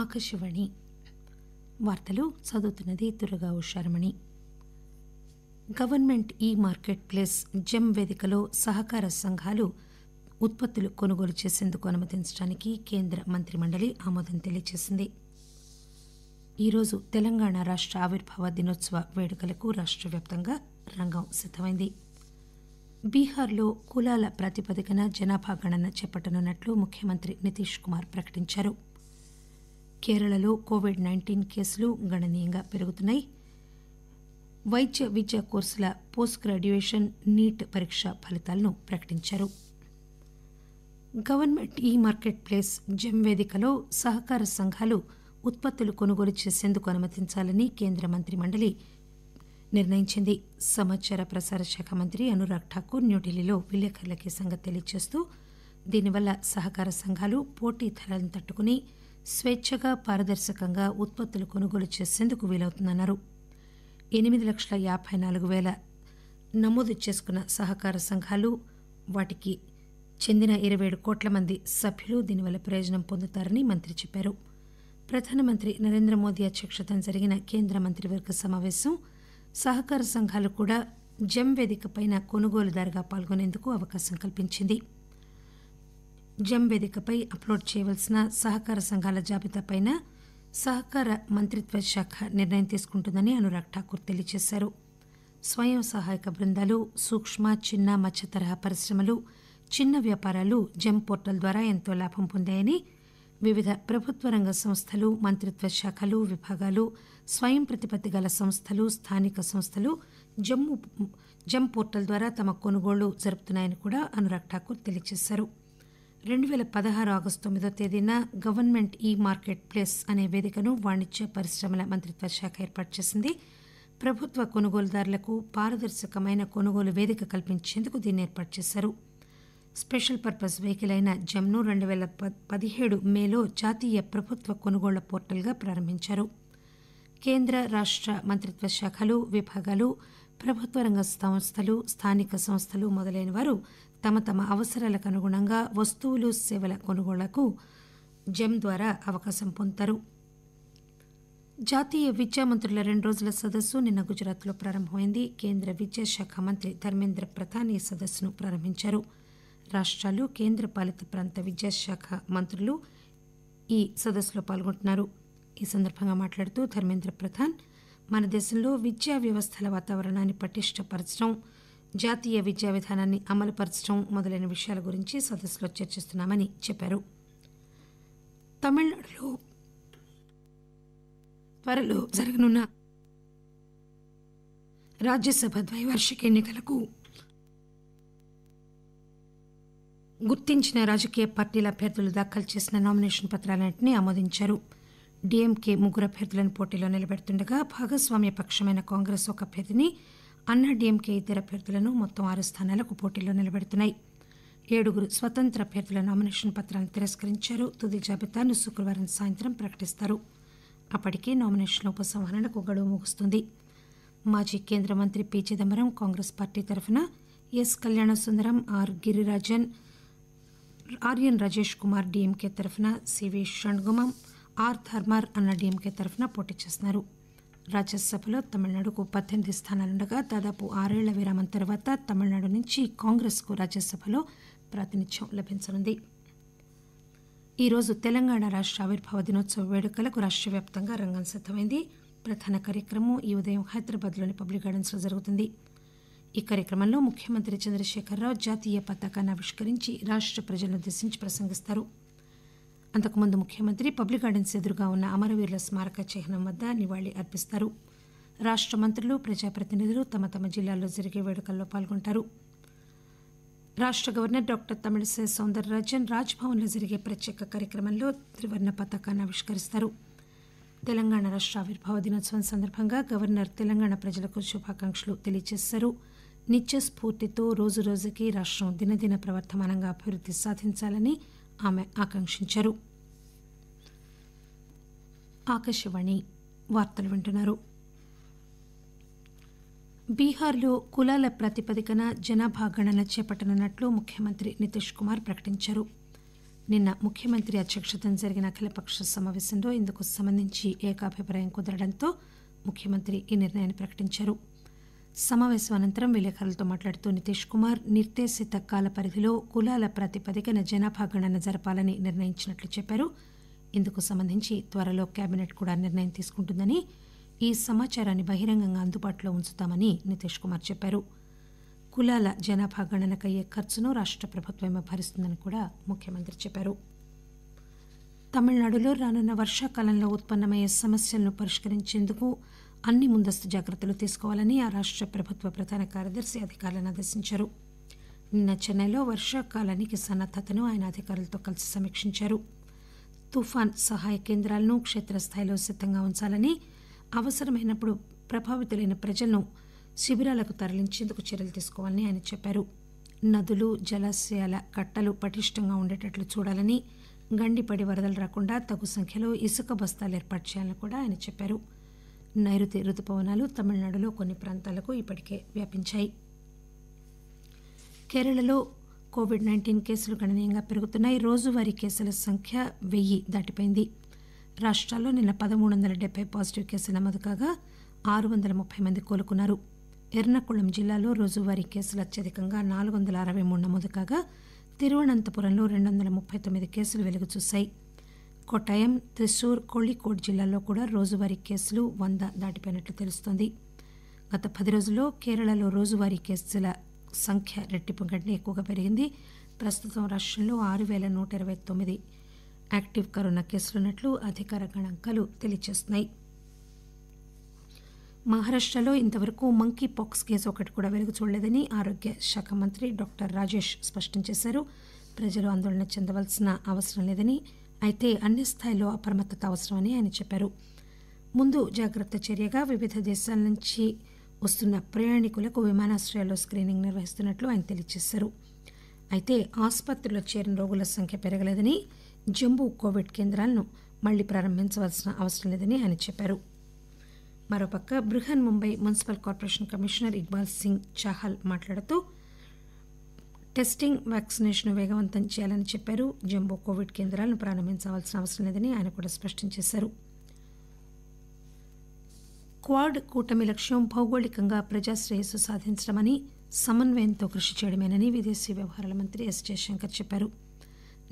ఆకాశవాణి వార్తలు చదువుతున్నది Durga Usharamani government e marketplace GeM వేదికలో సహకార సంఘాలు ఉత్పత్తులు కొనుగోలు చేసేందుకు అనుమతించడానికి కేంద్ర మంత్రి మండలి ఆమోదం తెలియజేసింది ఈరోజు తెలంగాణ రాష్ట్ర ఆవిర్భావ దినోత్సవ వేడుకలకు రాష్ట్ర వ్యాప్తంగా రంగం సిద్దమైంది బీహార్లో కులాల ప్రాతిపదికన జనాభా గణన చేపట్టనున్నట్లు ముఖ్యమంత్రి నితీష్ కుమార్ ప్రకటించారు కేరళలో కోవిడ్ నైన్టీన్ కేసులు గణనీయంగా పెరుగుతున్నాయి వైద్య విద్యా కోర్సుల పోస్ట్ గ్రాడ్యుయేషన్ నీట్ పరీక్ష ఫలితాలను ప్రకటించారు government e marketplace GeM వేదికలో సహకార సంఘాలు ఉత్పత్తులు కొనుగోలు చేసేందుకు అనుమతించాలని కేంద్ర మంత్రి మండలి నిర్ణయించింది సమాచార ప్రసార శాఖ మంత్రి అనురాగ్ ఠాకూర్ న్యూఢిల్లీలో విలేకరులకి సంగతి తెలియజేస్తూ దీనివల్ల సహకార సంఘాలు పోటీ ధరలను తట్టుకుని స్వేచ్ఛగా పారదర్శకంగా ఉత్పత్తులు కొనుగోలు చేసేందుకు వీలవుతుందన్నారు ఎనిమిది లక్షల యాభై నాలుగు వేల నమోదు చేసుకున్న సహకార సంఘాలు వాటికి చెందిన ఇరవై ఏడు కోట్ల మంది సభ్యులు దీనివల్ల ప్రయోజనం పొందుతారని మంత్రి చెప్పారు ప్రధానమంత్రి నరేంద్ర మోదీ అధ్యక్షతన జరిగిన కేంద్ర మంత్రివర్గ సమావేశం సహకార సంఘాలు కూడా జమ్ వేదికపైన కొనుగోలుదారుగా పాల్గొనేందుకు అవకాశం కల్పించింది జమ్ పేదికపై అప్లోడ్ చేయవలసిన సహకార సంఘాల జాబితాపై సహకార మంత్రిత్వ శాఖ నిర్ణయం తీసుకుంటుందని అనురాగ్ ఠాకూర్ తెలియజేశారు స్వయం సహాయక బృందాలు సూక్ష్మ చిన్న మధ్య తరహా పరిశ్రమలు చిన్న వ్యాపారాలు జెమ్ పోర్టల్ ద్వారా ఎంతో లాభం పొందాయని వివిధ ప్రభుత్వ రంగ సంస్థలు మంత్రిత్వ శాఖలు విభాగాలు స్వయం ప్రతిపత్తి గల సంస్థలు స్థానిక సంస్థలు జమ్ము జమ్ పోర్టల్ ద్వారా తమ కొనుగోళ్లు జరుపుతున్నాయని కూడా అనురాగ్ ఠాకూర్ తెలియజేశారు రెండు వేల పదహారు ఆగస్టు తొమ్మిదో తేదీన గవర్నమెంట్ ఈ మార్కెట్ ప్లేస్ అనే వేదికను వాణిజ్య పరిశ్రమల మంత్రిత్వ శాఖ ఏర్పాటు చేసింది ప్రభుత్వ కొనుగోలుదారులకు పారదర్శకమైన కొనుగోలు వేదిక కల్పించేందుకు దీన్ని ఏర్పాటు చేశారు స్పెషల్ పర్పస్ వెహికల్ అయిన జమ్ను రెండు వేల పదిహేడు మేలో జాతీయ ప్రభుత్వ కొనుగోళ్ల పోర్టల్గా ప్రారంభించారు కేంద్ర రాష్ట్ర మంత్రిత్వ శాఖలు విభాగాలు ప్రభుత్వ రంగ సంస్థలు స్థానిక సంస్థలు మొదలైన వారు తమ తమ అవసరాలకు అనుగుణంగా వస్తువులు సేవల కొనుగోళ్లకు జెమ్ ద్వారా అవకాశం పొందుతారు జాతీయ విద్యా మంత్రుల రెండు రోజుల సదస్సు నిన్న గుజరాత్లో ప్రారంభమైంది కేంద్ర విద్యాశాఖ మంత్రి ధర్మేంద్ర ప్రధాన్ ఈ సదస్సును ప్రారంభించారు రాష్ట్రాలు కేంద్ర పాలిత ప్రాంత విద్యాశాఖ మంత్రులు ఈ సదస్సులో పాల్గొంటున్నారు ఈ సందర్భంగా మాట్లాడుతూ ధర్మేంద్ర ప్రధాన్ మన దేశంలో విద్యా వ్యవస్థల వాతావరణాన్ని పటిష్టపరచడం జాతీయ విద్యా విధానాన్ని అమలుపరచడం మొదలైన విషయాల గురించి సదస్సులో చర్చిస్తున్నామని చెప్పారు తమిళనాడులో త్వరలో జరగనున్న రాజ్యసభ ద్వైవార్షిక ఎన్నికలకు గుర్తించిన రాజకీయ పార్టీల అభ్యర్థులు దాఖలు చేసిన నామినేషన్ పత్రాలన్నింటినీ ఆమోదించారు డీఎంకే ముగ్గురు అభ్యర్థులను పోటీలో నిలబెడుతుండగా భాగస్వామ్య పక్షమైన కాంగ్రెస్ ఒక అభ్యర్థిని అన్నా డీఎంకే ఇద్దరు అభ్యర్థులను మొత్తం ఆరు స్థానాలకు పోటీలో నిలబెడుతున్నాయి ఏడుగురు స్వతంత్ర అభ్యర్థుల నామినేషన్ పత్రాలను తిరస్కరించారు తుది జాబితాను శుక్రవారం సాయంత్రం ప్రకటిస్తారు అప్పటికే నామినేషన్ల ఉపసంహరణకు గడువు ముగుస్తుంది మాజీ కేంద్ర మంత్రి పి చిదంబరం కాంగ్రెస్ పార్టీ తరఫున ఎస్ కళ్యాణ సుందరం ఆర్ గిరిరాజన్ ఆర్యన్ రజేష్ కుమార్ డీఎంకే తరఫున సివి షణ్గుమం ఆర్ ధర్మార్ అన్న డీఎంకే తరఫున పోటీ చేస్తున్నారు రాజ్యసభలో తమిళనాడుకు పద్దెనిమిది స్థానాలుండగా దాదాపు ఆరేళ్ల విరామం తర్వాత తమిళనాడు నుంచి కాంగ్రెస్కు రాజ్యసభలో ప్రాతినిధ్యం లభించనుంది ఈరోజు తెలంగాణ రాష్ట్ర ఆవిర్భావ దినోత్సవ వేడుకలకు వ్యాప్తంగా రంగం సిద్దమైంది ప్రధాన కార్యక్రమం ఈ ఉదయం హైదరాబాద్లోని పబ్లిక్ గార్డెన్స్లో జరుగుతుంది ఈ కార్యక్రమంలో ముఖ్యమంత్రి చంద్రశేఖరరావు జాతీయ పతాకాన్ని ఆవిష్కరించి రాష్ట్ర ప్రజలనుద్దేశించి ప్రసంగిస్తారు అంతకుముందు ముఖ్యమంత్రి పబ్లిక్ గార్డెన్స్ ఎదురుగా ఉన్న అమరవీరుల స్మారక చిహ్నం వద్ద నివాళి అర్పిస్తారు రాష్ట మంత్రులు ప్రజాప్రతినిధులు తమ తమ జిల్లాల్లో జరిగే వేడుకల్లో పాల్గొంటారు రాష్ట గవర్నర్ డాక్టర్ తమిళిసై సౌందరరాజన్ రాజ్భవన్లో జరిగే ప్రత్యేక కార్యక్రమంలో త్రివర్ణ పతాకాన్ని ఆవిష్కరిస్తారు తెలంగాణ రాష్ట ఆవిర్భావ దినోత్సవం సందర్భంగా గవర్నర్ తెలంగాణ ప్రజలకు శుభాకాంక్షలు తెలియజేశారు నిత్య స్ఫూర్తితో రోజు రోజుకి రాష్టం దినదిన ప్రవర్తమానంగా అభివృద్ధి సాధించాలని ఆమె ఆకాంక్షించారు ఆకాశవాణి వార్తలు వింటున్నారు బీహార్లో కులాల ప్రాతిపదికన జనాభా గణన చేపట్టనున్నట్లు ముఖ్యమంత్రి నితీష్ కుమార్ ప్రకటించారు నిన్న ముఖ్యమంత్రి అధ్యక్షతన జరిగిన అఖిలపక్ష సమావేశంలో ఇందుకు సంబంధించి ఏకాభిప్రాయం కుదరడంతో ముఖ్యమంత్రి ఈ నిర్ణయాన్ని ప్రకటించారు సమావేశం అనంతరం విలేకరులతో మాట్లాడుతూ నితీష్ కుమార్ నిర్దేశిత కాల పరిధిలో కులాల ప్రాతిపదికన జనాభా గణన జరపాలని నిర్ణయించినట్లు చెప్పారు ఇందుకు సంబంధించి త్వరలో కేబినెట్ కూడా నిర్ణయం తీసుకుంటుందని ఈ సమాచారాన్ని బహిరంగంగా అందుబాటులో ఉంచుతామని నితీష్ కుమార్ చెప్పారు కులాల జనాభా గణనకయ్యే ఖర్చును రాష్ట ప్రభుత్వమే భరిస్తుందని కూడా ముఖ్యమంత్రి చెప్పారు తమిళనాడులో రానున్న వర్షాకాలంలో ఉత్పన్నమయ్యే సమస్యలను పరిష్కరించేందుకు అన్ని ముందస్తు జాగ్రత్తలు తీసుకోవాలని ఆ రాష్ట ప్రభుత్వ ప్రధాన కార్యదర్శి అధికారులను ఆదేశించారు నిన్న చెన్నైలో వర్షాకాలానికి సన్నద్దతను ఆయన అధికారులతో కలిసి సమీక్షించారు తుఫాన్ సహాయ కేంద్రాలను క్షేత్రస్థాయిలో సిద్దంగా ఉంచాలని అవసరమైనప్పుడు ప్రభావితులైన ప్రజలను శిబిరాలకు తరలించేందుకు చర్యలు తీసుకోవాలని ఆయన చెప్పారు నదులు జలాశయాల కట్టలు పటిష్టంగా ఉండేటట్లు చూడాలని గండిపడి వరదలు రాకుండా తగు సంఖ్యలో ఇసుక బస్తాలు ఏర్పాటు చేయాలని కూడా ఆయన చెప్పారు నైరుతి రుతుపవనాలు తమిళనాడులో కొన్ని ప్రాంతాలకు ఇప్పటికే వ్యాపించాయి కేరళలో కోవిడ్ నైన్టీన్ కేసులు గణనీయంగా పెరుగుతున్నాయి రోజువారీ కేసుల సంఖ్య వెయ్యి దాటిపోయింది రాష్ట్రాల్లో నిన్న పదమూడు వందల డెబ్బై పాజిటివ్ కేసులు నమోదు కాగా ఆరు వందల ముప్పై మంది కోలుకున్నారు ఎర్నకుళం జిల్లాలో రోజువారీ కేసులు అత్యధికంగా నాలుగు వందల అరవై మూడు నమోదు కాగా తిరువనంతపురంలో రెండు వందల ముప్పై తొమ్మిది కేసులు వెలుగు చూశాయి కొట్టాయం త్రిశూర్ కోళికోడ్ జిల్లాల్లో కూడా రోజువారీ కేసులు వంద దాటిపోయినట్లు తెలుస్తోంది గత పది రోజుల్లో కేరళలో రోజువారీ కేసుల సంఖ్య రెట్టింపు కంటే ఎక్కువగా పెరిగింది ప్రస్తుతం రాష్ట్రంలో ఆరు వేల నూట ఇరవై తొమ్మిది యాక్టివ్ కరోనా కేసులున్నట్లు అధికార గణాంకాలు తెలియజేస్తున్నాయి మహారాష్టలో ఇంతవరకు మంకీ పాక్స్ కేసు ఒకటి కూడా వెలుగు చూడలేదని ఆరోగ్య శాఖ మంత్రి డాక్టర్ రాజేష్ స్పష్టం చేశారు ప్రజలు ఆందోళన చెందవలసిన అవసరం లేదని అయితే అన్ని స్థాయిలో అప్రమత్తత అవసరమని ఆయన చెప్పారు ముందు జాగ్రత్త చర్యగా వివిధ దేశాల నుంచి వస్తున్న ప్రయాణికులకు విమానాశ్రయాల్లో స్క్రీనింగ్ నిర్వహిస్తున్నట్లు ఆయన తెలియజేశారు అయితే ఆసుపత్రిలో చేరిన రోగుల సంఖ్య పెరగలేదని జంబూ కోవిడ్ కేంద్రాలను మళ్లీ ప్రారంభించవలసిన అవసరం లేదని ఆయన చెప్పారు మరోపక్క Brihan Mumbai municipal corporation commissioner Iqbal Singh Chahal మాట్లాడుతూ టెస్టింగ్ వ్యాక్సినేషన్ వేగవంతం చేయాలని చెప్పారు జంబో కోవిడ్ కేంద్రాలను ప్రారంభించవలసిన అవసరం లేదని ఆయన కూడా స్పష్టం చేశారు క్వాడ్ కూటమి లక్ష్యం భౌగోళికంగా ప్రజాశ్రేయస్సు సాధించడమని సమన్వయంతో కృషి చేయడమేనని విదేశీ వ్యవహారాల మంత్రి ఎస్ జయశంకర్ చెప్పారు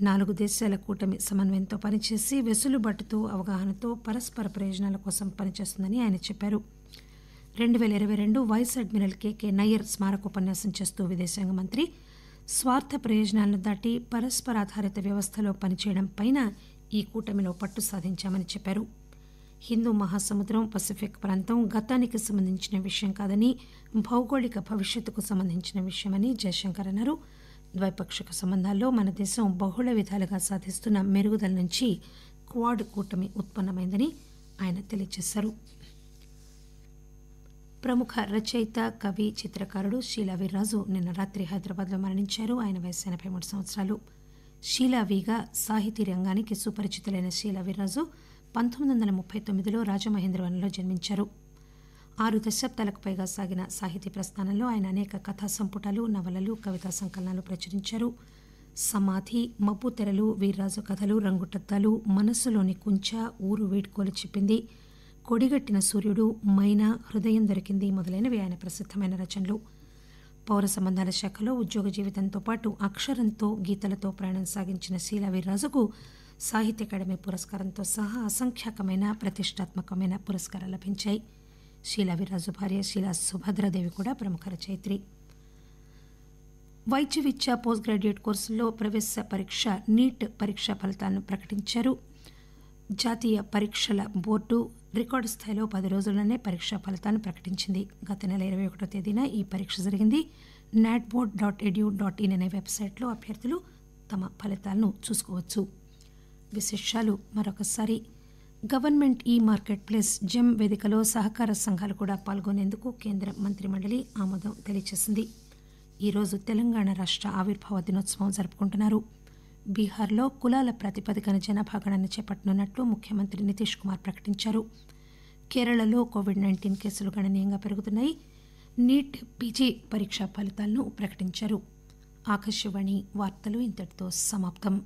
నాలుగు దేశాల కూటమి సమన్వయంతో పనిచేసి వెసులుబాటుతో అవగాహనతో పరస్పర ప్రయోజనాల కోసం పనిచేస్తుందని ఆయన చెప్పారు రెండు వేల ఇరవై రెండు వైస్ అడ్మిరల్ కేకే నయ్యర్ స్మారక ఉపన్యాసం చేస్తూ విదేశాంగ మంత్రి స్వార్థ ప్రయోజనాలను దాటి పరస్పరాధారిత వ్యవస్థలో పనిచేయడం పైన ఈ కూటమిలో పట్టు సాధించామని చెప్పారు హిందూ మహాసముద్రం పసిఫిక్ ప్రాంతం గతానికి సంబంధించిన విషయం కాదని భౌగోళిక భవిష్యత్తుకు సంబంధించిన విషయమని జయశంకర్ అన్నారు ద్వైపాక్షిక సంబంధాల్లో మన దేశం బహుళ విధాలుగా సాధిస్తున్న మెరుగుదల నుంచి క్వాడ్ కూటమి ఉత్పన్నమైందని ఆయన తెలియజేశారు ప్రముఖ రచయిత కవి చిత్రకారుడు షీలా వీర్రాజు నిన్న రాత్రి హైదరాబాద్లో మరణించారు ఆయన వయసు ఎనభై మూడు సంవత్సరాలు షీలా వీగా సాహితీ రంగానికి సుపరిచితులైన షీలా వీర్రాజు పంతొమ్మిది వందల ముప్పై తొమ్మిదిలో రాజమహేంద్రవరంలో జన్మించారు ఆరు దశాబ్దాలకు పైగా సాగిన సాహితీ ప్రస్థానంలో ఆయన అనేక కథా సంపుటాలు నవలలు కవితా సంకలనాలు ప్రచురించారు సమాధి మబ్బు తెరలు వీర్రాజు కథలు రంగుటద్దాలు మనస్సులోని కుంచ ఊరు వీడ్కోలు చెప్పింది కొడిగట్టిన సూర్యుడు మైన హృదయం దొరికింది మొదలైనవి ఆయన ప్రసిద్ధమైన రచనలు పౌర సంబంధాల శాఖలో ఉద్యోగ జీవితంతో పాటు అక్షరంతో గీతలతో ప్రయాణం సాగించిన శీలా వీర్రాజుకు సాహిత్య అకాడమీ పురస్కారంతో సహా అసంఖ్యాకమైన ప్రతిష్టాత్మకమైన పురస్కారాలు లభించాయి శీలా వీరాజు భార్య శీలా సుభద్రాదేవి కూడా ప్రముఖ రచయిత్రి వైద్య విద్య పోస్ట్ గ్రాడ్యుయేట్ కోర్సుల్లో ప్రవేశ పరీక్ష నీట్ పరీక్షా ఫలితాలను ప్రకటించారు జాతీయ పరీక్షల బోర్డు రికార్డు స్థాయిలో పది రోజుల్లోనే పరీక్షా ఫలితాలను ప్రకటించింది గత నెల ఇరవై ఒకటో తేదీన ఈ పరీక్ష జరిగింది nat board dot edu dot in అనే వెబ్సైట్లో అభ్యర్థులు తమ ఫలితాలను చూసుకోవచ్చు విశేషాలు మరొకసారి government e marketplace GeM వేదికలో సహకార సంఘాలు కూడా పాల్గొనేందుకు కేంద్ర మంత్రి మండలి ఆమోదం తెలియజేసింది ఈరోజు తెలంగాణ రాష్ట్ర ఆవిర్భావ దినోత్సవం జరుపుకుంటున్నారు బీహార్లో కులాల ప్రాతిపదికన జనాభాగణాన్ని చేపట్టనున్నట్లు ముఖ్యమంత్రి నితీష్ కుమార్ ప్రకటించారు కేరళలో కోవిడ్ నైన్టీన్ కేసులు గణనీయంగా పెరుగుతున్నాయి నీట్ పీజీ పరీక్షా ఫలితాలను ప్రకటించారు ఆకాశవాణి వార్తలు ఇంతటితో సమాప్తం